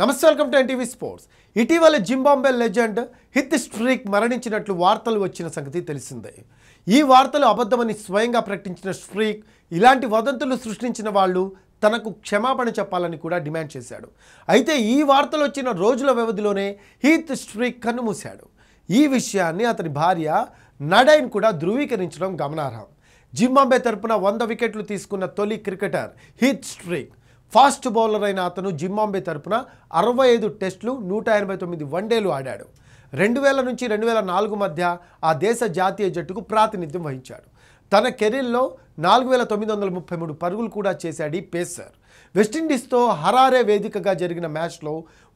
నమస్తే welcome to NTV sports ఇటీవల Zimbabwe legend Hith streak మరణించినట్లు వార్తలు వచ్చిన సంగతి తెలిసిందే ఈ వార్తలు అబద్ధమని స్వయంగా ప్రకటించిన స్ట్రీక్ ఇలాంటి వదంతులు సృష్టించిన వాళ్ళు తనకు క్షమాపణ చెప్పాలని కూడా డిమాండ్ చేశాడు అయితే ఈ వార్తలు వచ్చిన రోజుల వ్యవధిలోనే హిత్ స్ట్రీక్ కన్నుమూశాడు ఈ విషయాన్ని అతని భార్య నడైన్ కూడా ధృవీకరించడం గమనార్హం జింబాంబే తరపున వంద వికెట్లు తీసుకున్న తొలి cricketer Heath Streak fast bowler అయిన అతను జింబాంబే తరపున అరవై ఐదు టెస్టులు నూట ఎనభై తొమ్మిది వన్డేలు ఆడాడు రెండు వేల నుంచి రెండు వేల నాలుగు మధ్య ఆ దేశ జాతీయ జట్టుకు ప్రాతినిధ్యం వహించాడు తన కెరీర్లో నాలుగు వేల తొమ్మిది వందల ముప్పై మూడు పరుగులు కూడా చేశాడు ఈ పేసర్ వెస్టిండీస్తో హరారే వేదికగా జరిగిన మ్యాచ్లో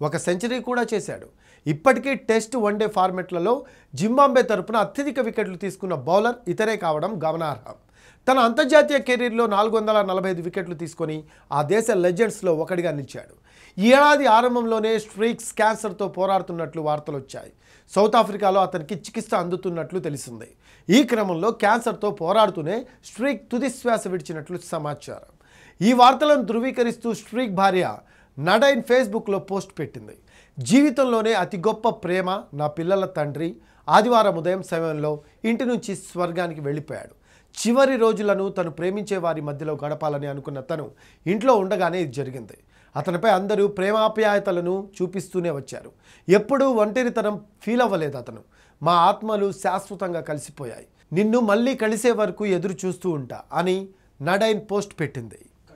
ఒక సెంచరీ కూడా చేశాడు ఇప్పటికీ టెస్ట్ వన్డే ఫార్మెట్లలో జింబాంబే తరపున అత్యధిక వికెట్లు తీసుకున్న బౌలర్ ఇతరే కావడం గమనార్హం తన అంతర్జాతీయ కెరీర్లో నాలుగు వందల నలభై ఐదు వికెట్లు తీసుకొని ఆ దేశ లెజెండ్స్లో ఒకటిగా నిలిచాడు ఈ ఏడాది ఆరంభంలోనే స్ట్రీక్స్ క్యాన్సర్తో పోరాడుతున్నట్లు వార్తలు వచ్చాయి సౌత్ ఆఫ్రికాలో అతనికి చికిత్స అందుతున్నట్లు తెలిసింది ఈ క్రమంలో క్యాన్సర్తో పోరాడుతూనే స్ట్రీక్ తుదిశ్వాస విడిచినట్లు సమాచారం ఈ వార్తలను ధృవీకరిస్తూ స్ట్రీక్ భార్య నడైన్ ఫేస్బుక్లో పోస్ట్ పెట్టింది జీవితంలోనే అతి గొప్ప ప్రేమ నా పిల్లల తండ్రి ఆదివారం ఉదయం సమయంలో ఇంటి నుంచి స్వర్గానికి వెళ్ళిపోయాడు చివరి రోజులను తను ప్రేమించే వారి మధ్యలో గడపాలని అనుకున్న తను ఇంట్లో ఉండగానే ఇది జరిగింది అతనిపై అందరూ ప్రేమాప్యాయతలను చూపిస్తూనే వచ్చారు ఎప్పుడూ ఒంటరితనం ఫీల్ అవ్వలేదు అతను మా ఆత్మలు శాశ్వతంగా కలిసిపోయాయి నిన్ను మళ్ళీ కలిసే వరకు ఎదురు చూస్తూ ఉంటా అని నడైన్ పోస్ట్ పెట్టింది